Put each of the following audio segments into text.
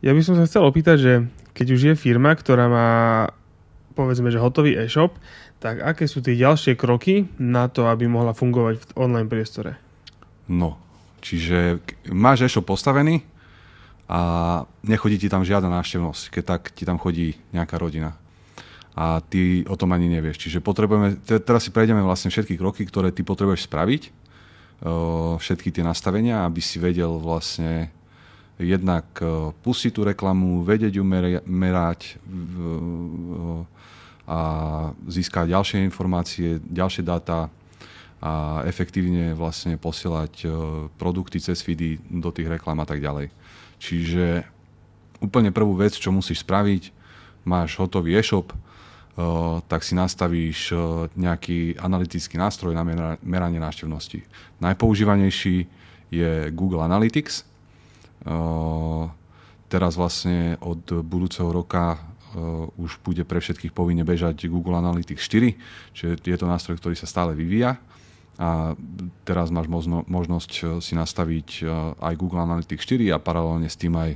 Ja by som sa chcel opýtať, že keď už je firma, ktorá má povedzme, že hotový e-shop, tak aké sú tie ďalšie kroky na to, aby mohla fungovať v online priestore? No, čiže máš e-shop postavený a nechodí ti tam žiadna návštevnosť, keď tak ti tam chodí nejaká rodina a ty o tom ani nevieš. Čiže potrebujeme, teraz si prejdeme vlastne všetky kroky, ktoré ty potrebuješ spraviť, všetky tie nastavenia, aby si vedel vlastne jednak e, pustiť tú reklamu, vedieť ju merať e, a získať ďalšie informácie, ďalšie dáta a efektívne vlastne posielať e, produkty cez feedy do tých reklam a tak ďalej. Čiže úplne prvú vec, čo musíš spraviť, máš hotový e-shop, tak si nastavíš nejaký analytický nástroj na meranie návštevnosti. Najpoužívanejší je Google Analytics – Eh, teraz vlastne od budúceho roka eh, už bude pre všetkých povinne bežať Google Analytics 4, čiže je to nástroj, ktorý sa stále vyvíja a teraz máš možno, možnosť eh, si nastaviť aj Google Analytics 4 a paralelne s tým aj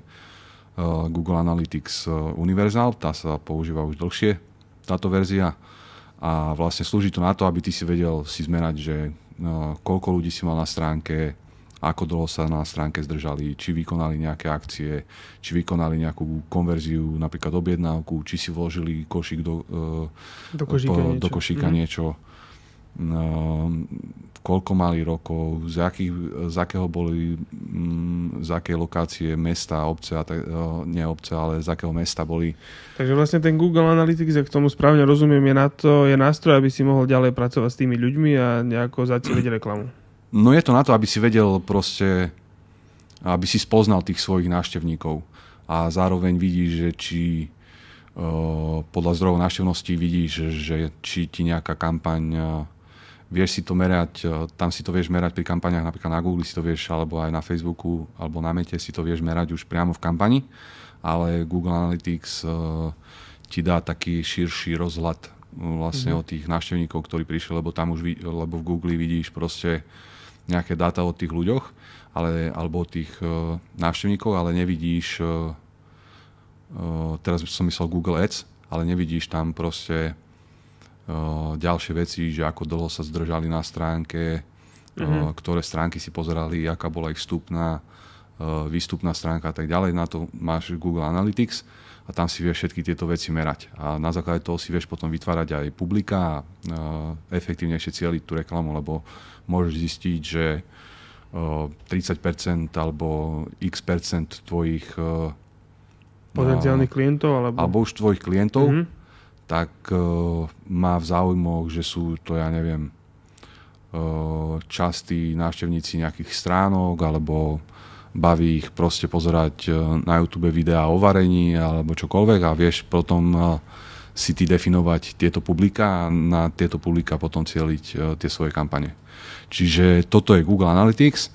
Google Analytics Universal, tá sa používa už dlhšie, táto verzia a vlastne slúži to na to, aby ty si vedel si zmerať, že koľko ľudí si mal na stránke, ako dlho sa na stránke zdržali, či vykonali nejaké akcie, či vykonali nejakú konverziu, napríklad objednávku, či si vložili košík do, e, do košíka po, niečo. Do košíka mm. niečo no, koľko mali rokov, z, akých, z akého boli, mm, z akej lokácie mesta, obce, a tak, e, nie obce, ale z akého mesta boli. Takže vlastne ten Google Analytics, ak tomu správne rozumiem, je, na to, je nástroj, aby si mohol ďalej pracovať s tými ľuďmi a nejako zacieliť reklamu. No je to na to, aby si vedel proste, aby si spoznal tých svojich návštevníkov a zároveň vidíš, že či eh, podľa zdrojov návštevnosti vidíš, že či ti nejaká kampaň eh, vieš si to merať, eh, tam si to vieš merať pri kampaniach, napríklad na Google si to vieš, alebo aj na Facebooku, alebo na Mete si to vieš merať už priamo v kampani, ale Google Analytics ti dá taký širší rozhľad vlastne mm-hmm. o tých návštevníkov, ktorí prišli, lebo tam už, lebo v Google vidíš proste nejaké dáta o tých ľuďoch ale, alebo o tých uh, e, návštevníkov, ale nevidíš, uh, uh, teraz som myslel Google Ads, ale nevidíš tam proste uh, ďalšie veci, že ako dlho sa zdržali na stránke, mm-hmm. uh, ktoré stránky si pozerali, aká bola ich vstupná, uh, výstupná stránka a tak ďalej. Na to máš Google Analytics a tam si vieš všetky tieto veci merať. A na základe toho si vieš potom vytvárať aj publika a e, efektívnejšie cieliť tú reklamu, lebo môžeš zistiť, že 30% e, alebo x% tvojich e, potenciálnych klientov alebo, alebo už tvojich klientov, mm-hmm. tak má v záujmoch, že sú to, ja neviem, častí návštevníci nejakých stránok alebo baví ich proste pozerať e, na YouTube videá o varení alebo čokoľvek a vieš potom e, si ty definovať tieto publika a na tieto publika potom cieliť e, tie svoje kampane. Čiže toto je Google Analytics.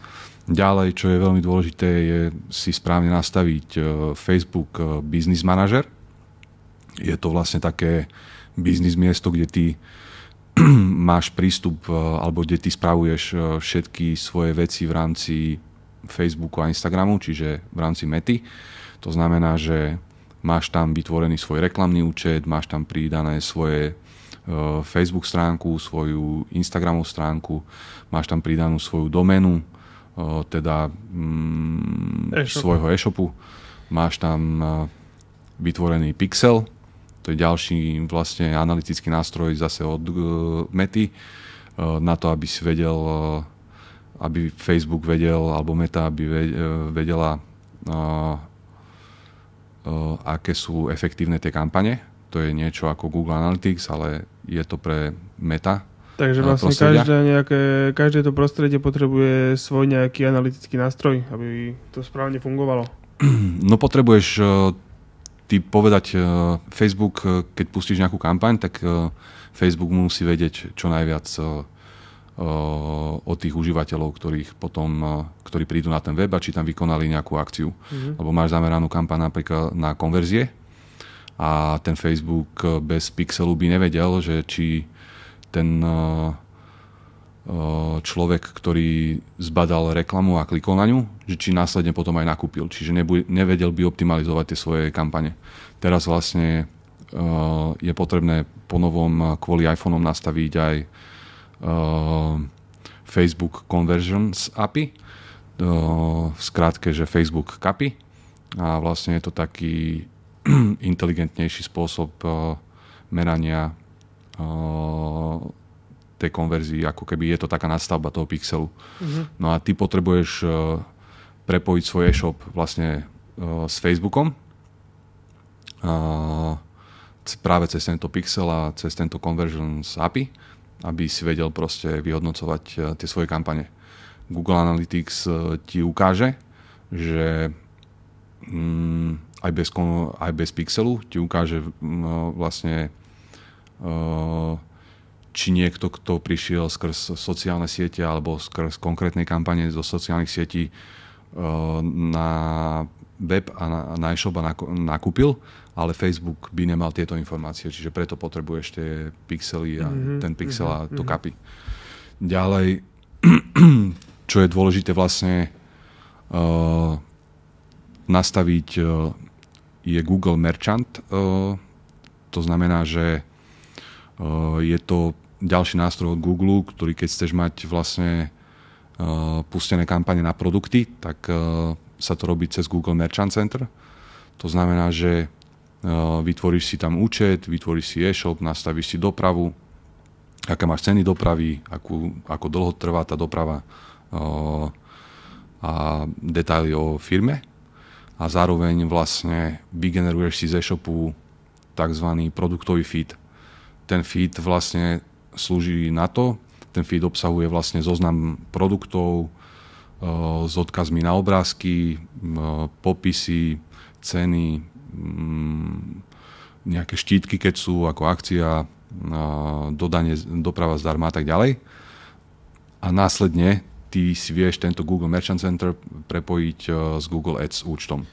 Ďalej, čo je veľmi dôležité, je si správne nastaviť Facebook Business Manager. Je to vlastne také biznis miesto, kde ty máš prístup alebo kde ty spravuješ všetky svoje veci v rámci Facebooku a Instagramu, čiže v rámci mety. To znamená, že máš tam vytvorený svoj reklamný účet, máš tam pridané svoje e, Facebook stránku, svoju Instagramovú stránku, máš tam pridanú svoju doménu, e, teda mm, e svojho e-shopu, máš tam e, vytvorený pixel, to je ďalší vlastne analytický nástroj zase od Mety, na to, aby si vedel aby Facebook vedel, alebo Meta, aby e, vedela, e, e, aké sú efektívne tie kampane. To je niečo ako Google Analytics, ale je to pre Meta. Takže vlastne každé, nejaké, každé to prostredie potrebuje svoj nejaký analytický nástroj, aby to správne fungovalo. No potrebuješ ty povedať Facebook, keď pustíš nejakú kampaň, tak Facebook musí vedieť čo najviac Eh, od tých užívateľov, ktorých potom, eh, ktorí prídu na ten web a či tam vykonali nejakú akciu. Mm-hmm. Lebo máš zameranú kampaň napríklad na konverzie a ten Facebook eh, bez pixelu by nevedel, že či ten človek, ktorý zbadal reklamu a klikol na ňu, že či následne potom aj nakúpil. Čiže nevedel by optimalizovať tie svoje kampane. Teraz vlastne je potrebné ponovom kvôli iPhoneom nastaviť aj Uh, Facebook Conversions API, uh, v skrátke, že Facebook kapi. A vlastne je to taký inteligentnejší spôsob uh, merania tej konverzii, ako keby je to taká nastavba toho pixelu. Mm-hmm. No a ty potrebuješ prepojiť svoj e-shop vlastne s Facebookom práve cez tento pixel a cez tento conversion z API aby si vedel proste vyhodnocovať eh, tie svoje kampane. Google Analytics eh, ti ukáže, že mm, aj, bez, aj bez pixelu ti ukáže mm, vlastne eh, či niekto, kto prišiel skrz sociálne siete alebo skrz konkrétnej kampane zo sociálnych sietí na web a na, na e-shop a nakúpil, ale Facebook by nemal tieto informácie, čiže preto potrebuje ešte pixely a mm-hmm, ten pixel mm-hmm, a to mhm. kapi. Ďalej, čo je dôležité vlastne uh, nastaviť uh, je Google Merchant. Uh, to znamená, že uh, je to ďalší nástroj od Google, ktorý keď chceš mať vlastne uh, pustené kampane na produkty, tak uh, sa to robí cez Google Merchant Center. To znamená, že vytvoríš si tam účet, vytvoríš si e-shop, nastavíš si dopravu, aké máš ceny dopravy, akú, ako dlho trvá tá doprava a detaily o firme a zároveň vlastne vygeneruješ si z e-shopu tzv. produktový feed. Ten feed vlastne slúži na to, ten feed obsahuje vlastne zoznam produktov s odkazmi na obrázky, popisy, ceny, Mm, nejaké štítky, keď sú ako akcia, dodanie, doprava zdarma a tak ďalej. A následne ty si vieš tento Google Merchant Center prepojiť e, s Google Ads účtom.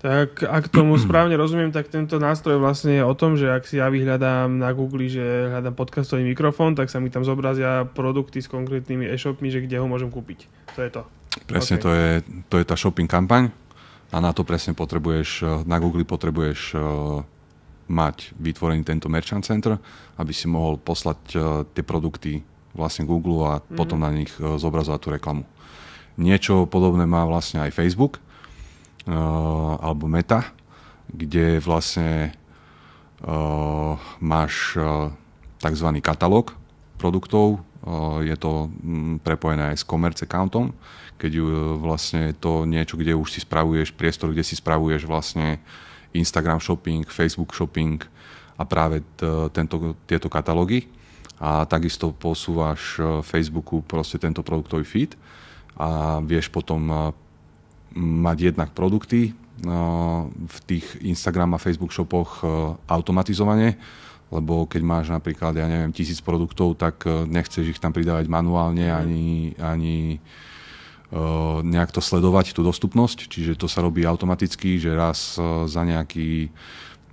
Tak ak tomu správne rozumiem, tak tento nástroj vlastne je o tom, že ak si ja vyhľadám na Google, že hľadám podcastový mikrofón, tak sa mi tam zobrazia produkty s konkrétnymi e-shopmi, že kde ho môžem kúpiť. To je to. Presne okay. to, je, to je tá shopping kampaň. A na to presne potrebuješ, e, na Google potrebuješ e, mať vytvorený tento merchant center, aby si mohol poslať e, tie produkty vlastne Google a mm. potom na nich zobrazovať tú reklamu. Niečo podobné má vlastne aj Facebook alebo Meta, kde vlastne máš tzv. katalóg produktov, je to prepojené aj s commerce accountom, keď e, vlastne je to niečo, kde už si spravuješ priestor, kde si spravuješ vlastne Instagram shopping, Facebook shopping a práve e, tento, tieto katalógy a takisto posúvaš e, Facebooku proste tento produktový feed a vieš potom mať jednak produkty v tých Instagram a Facebook shopoch automatizovane, lebo keď máš napríklad, ja neviem, tisíc produktov, tak nechceš ich tam pridávať manuálne ani, ani Eh, nejak to sledovať, tú dostupnosť, čiže to sa robí automaticky, že raz eh, za nejaký,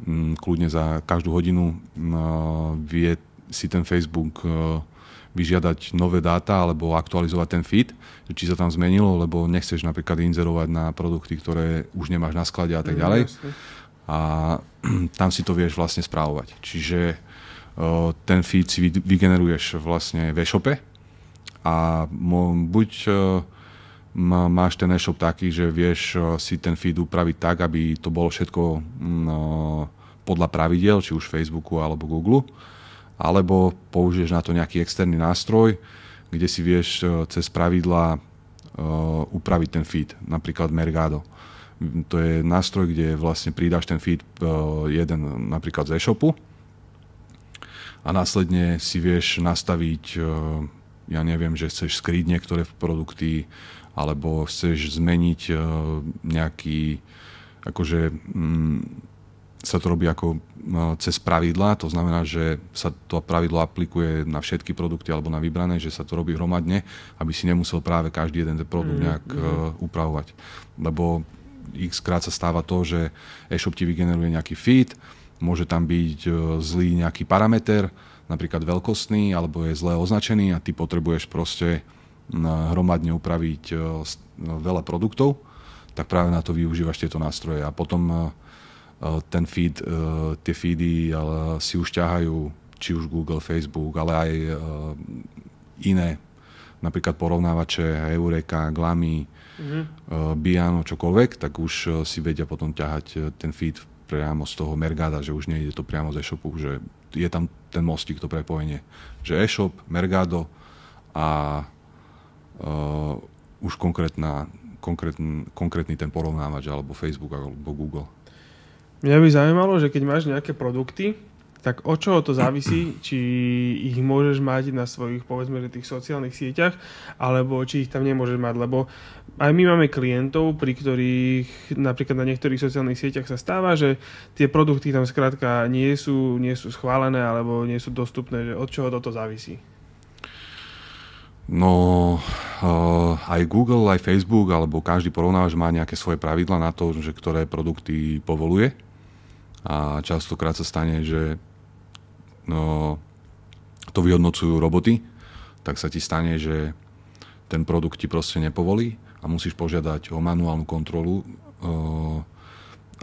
mm, kľudne za každú hodinu eh, vie si ten Facebook vyžiadať nové dáta alebo aktualizovať ten feed, či sa tam zmenilo, lebo nechceš napríklad inzerovať na produkty, ktoré už nemáš na sklade a tak mm, ďalej. A tam si to vieš vlastne správovať. Čiže ten feed si vygeneruješ vlastne v e-shope a buď máš ten e-shop taký, že vieš e, si ten feed upraviť tak, aby to bolo všetko mm, e, podľa pravidel, či už Facebooku alebo Google, alebo použiješ na to nejaký externý nástroj, kde si vieš e, cez pravidla upraviť ten feed, napríklad Mergado. To je nástroj, kde vlastne pridáš ten feed jeden napríklad z e-shopu a následne si vieš nastaviť ja neviem, že chceš skryť niektoré produkty, alebo chceš zmeniť e, nejaký, akože mm, sa to robí ako e, cez pravidla. to znamená, že sa to pravidlo aplikuje na všetky produkty alebo na vybrané, že sa to robí hromadne, aby si nemusel práve každý jeden ten produkt mm, nejak mm, upravovať. Lebo x krát sa stáva to, že e-shop ti vygeneruje nejaký feed, môže tam byť zlý nejaký parameter, napríklad veľkostný alebo je zle označený a ty potrebuješ proste hromadne upraviť e, e, veľa produktov, tak práve na to využívaš tieto nástroje. A potom e, ten feed, tie feedy si už ťahajú či už Google, Facebook, ale aj iné, napríklad porovnávače Eureka, Glamy, mm-hmm. Biano, čokoľvek, tak už si vedia potom ťahať ten feed priamo z toho Mergada, že už nejde to priamo z e-shopu, že je tam ten mostík, to prepojenie. Že e-shop, Mergado a uh, už konkrétna, konkrétn, konkrétny ten porovnávač, alebo Facebook, alebo Google. Mňa by zaujímalo, že keď máš nejaké produkty, tak od čoho to závisí, či ich môžeš mať na svojich, povedzme, že tých sociálnych sieťach, alebo či ich tam nemôžeš mať, lebo aj my máme klientov, pri ktorých napríklad na niektorých sociálnych sieťach sa stáva, že tie produkty tam skrátka nie sú, nie sú schválené alebo nie sú dostupné, že od čoho toto závisí. No, eh, aj Google, aj Facebook, alebo každý porovnávač má nejaké svoje pravidla na to, že ktoré produkty povoluje. A častokrát sa stane, že no, to vyhodnocujú roboty, tak sa ti stane, že ten produkt ti proste nepovolí a musíš požiadať o manuálnu kontrolu eh,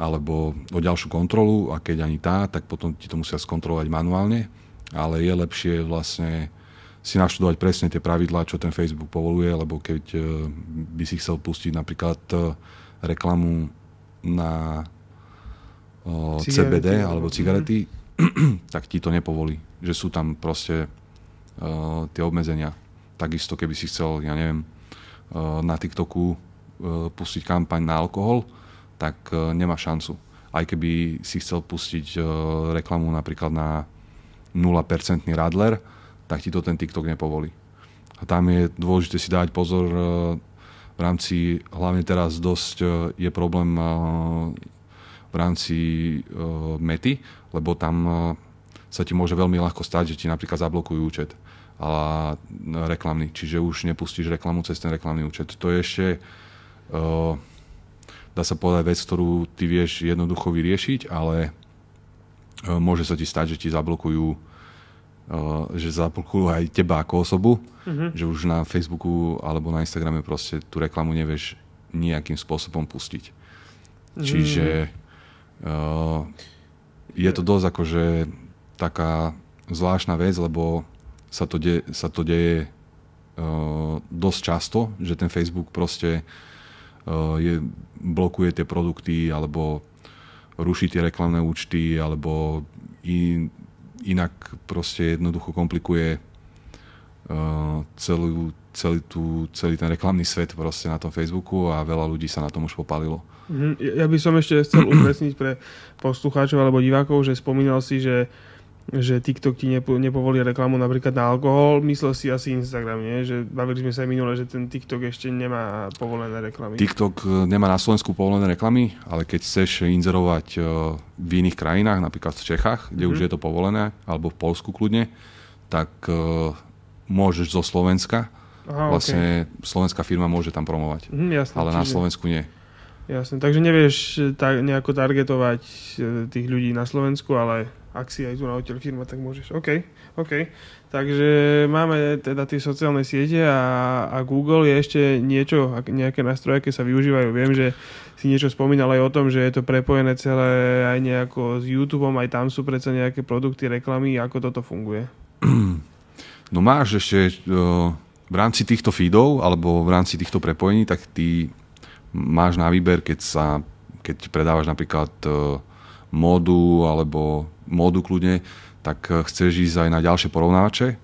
alebo o ďalšiu kontrolu a keď ani tá, tak potom ti to musia skontrolovať manuálne, ale je lepšie vlastne si naštudovať presne tie pravidlá, čo ten Facebook povoluje, lebo keď uh, by si chcel pustiť napríklad uh, reklamu na CBD alebo cigarety, tak ti to nepovolí. Že sú tam proste uh, tie obmedzenia. Takisto, keby si chcel, ja neviem, uh, na TikToku uh, pustiť kampaň na alkohol, tak uh, nemá šancu. Aj keby si chcel pustiť uh, reklamu napríklad na 0% Radler, tak ti to ten TikTok nepovolí. A tam je dôležité si dať pozor, uh, v rámci, hlavne teraz dosť uh, je problém uh, v rámci e, mety, lebo tam e, sa ti môže veľmi ľahko stať, že ti napríklad zablokujú účet a e, reklamný, čiže už nepustíš reklamu cez ten reklamný účet. To je ešte, e, dá sa povedať, vec, ktorú ty vieš jednoducho vyriešiť, ale e, môže sa ti stať, že ti zablokujú e, že zablokujú aj teba ako osobu, mm-hmm. že už na Facebooku alebo na Instagrame proste tú reklamu nevieš nejakým spôsobom pustiť. Čiže mhm. Eh, je to dosť akože taká zvláštna vec, lebo sa to, de- sa to deje eh, dosť často, že ten Facebook proste eh, je, blokuje tie produkty alebo ruší tie reklamné účty alebo in, inak proste jednoducho komplikuje celú, celý, tú, celý ten reklamný svet proste na tom Facebooku a veľa ľudí sa na tom už popálilo. Mhm, ja by som ešte chcel upresniť pre poslucháčov alebo divákov, že spomínal si, že že TikTok ti nepo, nepovolí reklamu napríklad na alkohol, myslel si asi Instagram, nie? Že bavili sme sa aj minule, že ten TikTok ešte nemá povolené reklamy. TikTok e, nemá na Slovensku povolené reklamy, ale keď chceš inzerovať e, v iných krajinách, napríklad v Čechách, kde mm-hmm. už mhm. je to povolené, alebo v Polsku kľudne, tak e, môžeš zo Slovenska, Aha, vlastne okay. slovenská firma môže tam promovať. Mm, jasne, ale čiže... na Slovensku nie. Jasne, takže nevieš e, tak nejako targetovať e, tých ľudí na Slovensku, ale ak si aj tu na hotel firma, tak môžeš. OK, OK. Takže máme teda tie sociálne siete a, a Google je ešte niečo, nejaké nástroje, aké sa využívajú. Viem, že si niečo spomínal aj o tom, že je to prepojené celé aj nejako s YouTube, aj tam sú predsa nejaké produkty, reklamy, ako toto funguje. No máš ešte... Uh v rámci týchto feedov alebo v rámci týchto prepojení, tak ty máš na výber, keď, sa, keď predávaš napríklad e, módu alebo modu kľudne, tak e, chceš ísť aj na ďalšie porovnávače,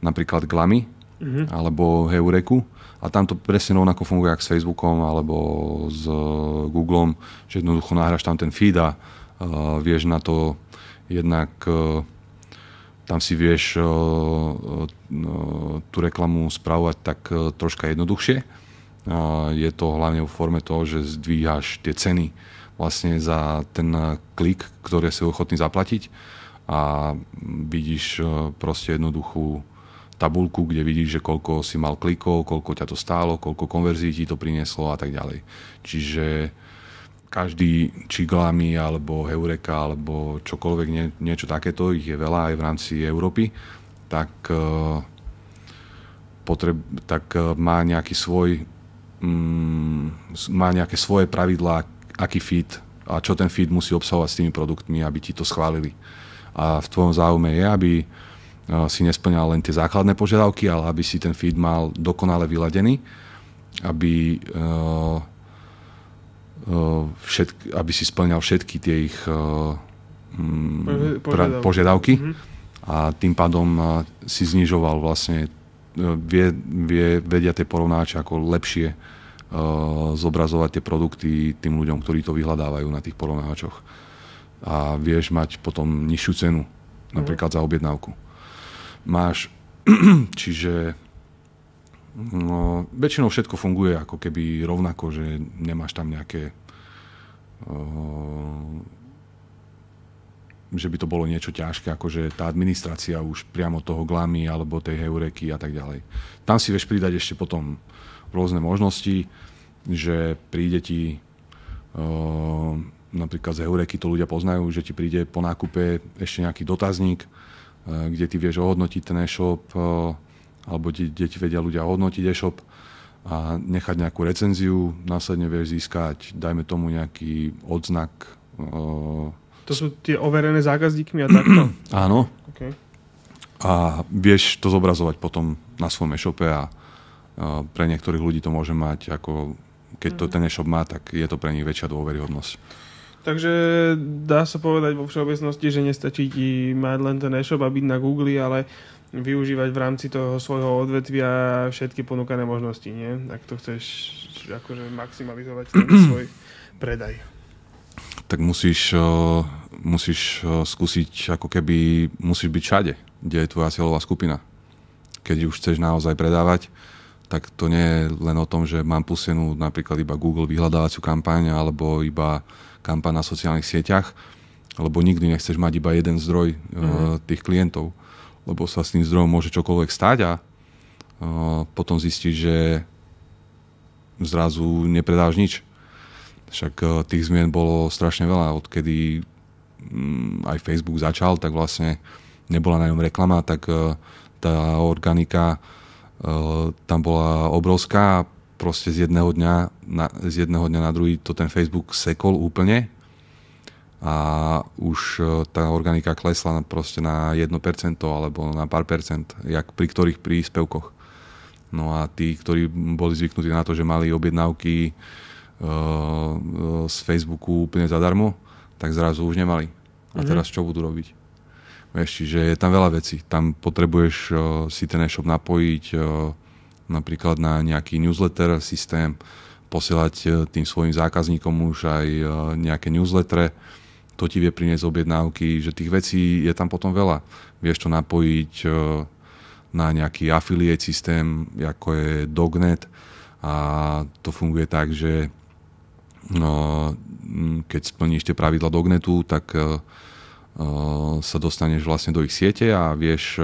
napríklad Glamy mm-hmm. alebo Heureku. A tam to presne rovnako funguje ako s Facebookom alebo s e, Googlem, že jednoducho nahráš tam ten feed a uh, vieš na to jednak uh, tam si vieš tú reklamu spravovať tak e, troška jednoduchšie. Je to hlavne v forme toho, že zdvíhaš tie ceny vlastne za ten e, klik, ktorý si ochotný zaplatiť a vidíš e, proste jednoduchú tabulku, kde vidíš, že koľko si mal klikov, koľko ťa to stálo, koľko konverzií ti to prinieslo a tak ďalej. Čiže uh, každý čiglami alebo heureka alebo čokoľvek nie, niečo takéto, ich je veľa aj v rámci Európy, tak, e, potreb, tak e, má nejaký svoj mm, má nejaké svoje pravidlá, aký feed a čo ten feed musí obsahovať s tými produktmi, aby ti to schválili. A v tvojom záujme je, aby e, si nesplňal len tie základné požiadavky, ale aby si ten feed mal dokonale vyladený, aby uh, Eh, všetk, aby si splňal všetky tie ich eh, mm, pra, požiadavky mm-hmm. a tým pádom eh, si znižoval vlastne vie, vie, vedia tie porovnáče ako lepšie zobrazovať tie produkty tým ľuďom, ktorí to vyhľadávajú na tých porovnáčoch. A vieš mať potom nižšiu cenu, mhm. napríklad mm. za objednávku. Máš, čiže No, väčšinou všetko funguje ako keby rovnako, že nemáš tam nejaké eh, že by to bolo niečo ťažké, ako že tá administrácia už priamo toho glamy alebo tej heureky a tak ďalej. Tam si vieš pridať ešte potom rôzne možnosti, že príde ti uh, napríklad z heureky to ľudia poznajú, že ti príde po nákupe ešte nejaký dotazník, uh, kde ty vieš ohodnotiť ten e-shop, uh, alebo deti vedia ľudia hodnotiť e-shop a nechať nejakú recenziu, následne vieš získať, dajme tomu nejaký odznak. To sú tie overené zákazníkmi a takto? Áno. Okay. A vieš to zobrazovať potom na svojom e-shope a pre niektorých ľudí to môže mať ako keď to mhm. ten e-shop má, tak je to pre nich väčšia dôveryhodnosť. Takže dá sa povedať vo všeobecnosti, že nestačí ti mať len ten e-shop a byť na Google, ale využívať v rámci toho svojho odvetvia všetky ponúkané možnosti, nie? Ak to chceš akože maximalizovať ten svoj predaj. Tak musíš, musíš skúsiť ako keby, musíš byť všade, kde je tvoja cieľová skupina. Keď už chceš naozaj predávať, tak to nie je len o tom, že mám pustenú napríklad iba Google vyhľadávaciu kampaň alebo iba kampaň na sociálnych sieťach, lebo nikdy nechceš mať iba jeden zdroj mm. tých klientov lebo sa s tým zdrojom môže čokoľvek stať a potom zistí, že zrazu nepredáš nič. Však e, tých zmien bolo strašne veľa, odkedy mm, aj Facebook začal, tak vlastne nebola na ňom reklama, tak e, tá organika e, tam bola obrovská, proste z jedného dňa na, z jedného dňa na druhý to ten Facebook sekol úplne a už e, tá organika klesla proste na 1% alebo na pár percent, jak pri ktorých príspevkoch. No a tí, ktorí boli zvyknutí na to, že mali objednávky e, e, z Facebooku úplne zadarmo, tak zrazu už nemali. A mhm. teraz čo budú robiť? Vieš, čiže je tam veľa vecí. Tam potrebuješ si ten e-shop napojiť napríklad na nejaký newsletter systém, posielať tým svojim zákazníkom už aj nejaké newslettere, to ti vie priniesť objednávky, že tých vecí je tam potom veľa. Vieš to napojiť e, na nejaký affiliate systém, ako je Dognet a to funguje tak, že no, keď splníš tie pravidla Dognetu, tak e, e, sa dostaneš vlastne do ich siete a vieš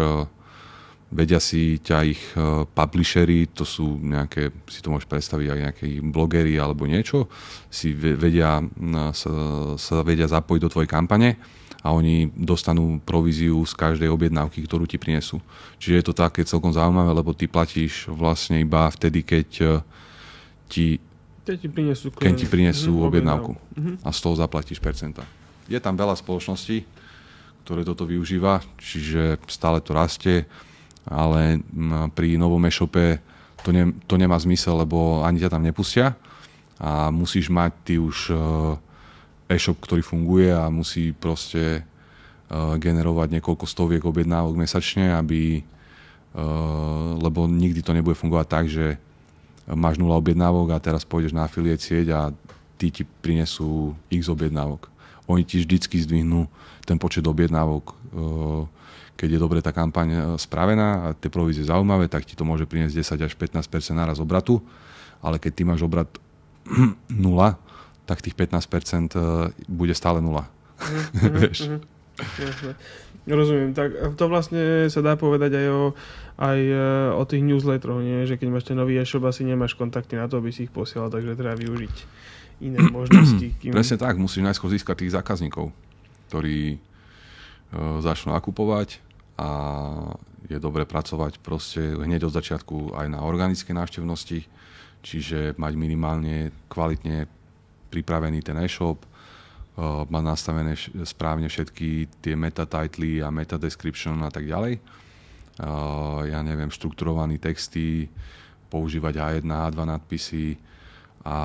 vedia si ťa ich e, publishery, to sú nejaké, si to môžeš predstaviť aj nejaké blogery alebo niečo, si vedia, sa, sa vedia zapojiť do tvojej kampane a oni dostanú províziu z každej objednávky, ktorú ti prinesú. Čiže je to také celkom zaujímavé, lebo ty platíš vlastne iba vtedy, keď e, ti, keď ti prinesú, keď ti prinesú mm, objednávku mm-hmm. a z toho zaplatíš percenta. Je tam veľa spoločností, ktoré toto využíva, čiže stále to rastie ale mm, pri novom e-shope to, ne, to nemá zmysel, lebo ani ťa tam nepustia a musíš mať ty už e, e-shop, ktorý funguje a musí proste e, generovať niekoľko stoviek objednávok mesačne, aby, e, lebo nikdy to nebude fungovať tak, že máš nula objednávok a teraz pôjdeš na afiliét sieť a tí ti prinesú x objednávok. Oni ti vždycky zdvihnú ten počet objednávok, keď je dobre tá kampaň e, spravená a tie provízie zaujímavé, tak ti to môže priniesť 10 až 15 naraz obratu, ale keď ty máš obrat 0, tak tých 15 e, bude stále 0. Mm-hmm, mhm, Vieš? Mm-hmm. Rozumiem, tak e, to vlastne sa dá povedať aj o, aj o tých newsletteroch, nie? že keď máš ten nový e-shop, asi nemáš kontakty na to, aby si ich posielal, takže treba využiť iné možnosti. Kým... Presne tak, musíš najskôr získať tých zákazníkov, ktorí e, začnú akupovať, a je dobre pracovať proste hneď od začiatku aj na organické návštevnosti, čiže mať minimálne kvalitne pripravený ten e-shop, e, mať nastavené správne všetky tie meta titly a meta description a tak ďalej. E, ja neviem, štrukturované texty, používať A1, A2 nadpisy a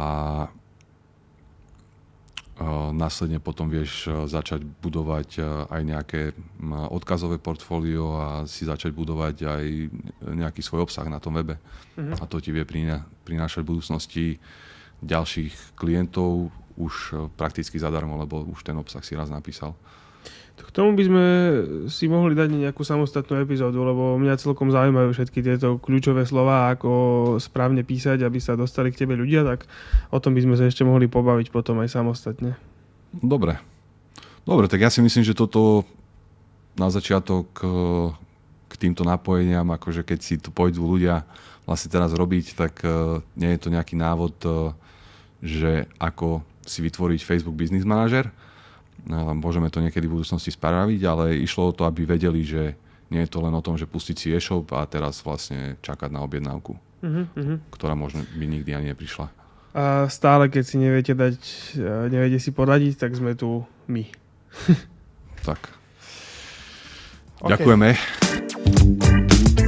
následne potom vieš e, začať budovať e, aj nejaké odkazové portfólio a si začať budovať aj nejaký svoj obsah na tom webe. Uh-huh. A to ti vie prinášať v budúcnosti ďalších klientov už e, prakticky zadarmo, lebo už ten obsah si raz napísal. K tomu by sme si mohli dať nejakú samostatnú epizódu, lebo mňa celkom zaujímajú všetky tieto kľúčové slova, ako správne písať, aby sa dostali k tebe ľudia, tak o tom by sme sa ešte mohli pobaviť potom aj samostatne. Dobre. Dobre, tak ja si myslím, že toto na začiatok e, k týmto napojeniam, akože keď si to pôjdu ľudia vlastne teraz robiť, tak e, nie je to nejaký návod, e, že ako si vytvoriť Facebook Business Manager, Môžeme to niekedy v budúcnosti spraviť, ale išlo o to, aby vedeli, že nie je to len o tom, že pustiť si e-shop a teraz vlastne čakať na objednávku, mm-hmm. ktorá možno by nikdy ani neprišla. A stále, keď si neviete dať, e, neviete si poradiť, tak sme tu my. tak. Okay. Ďakujeme.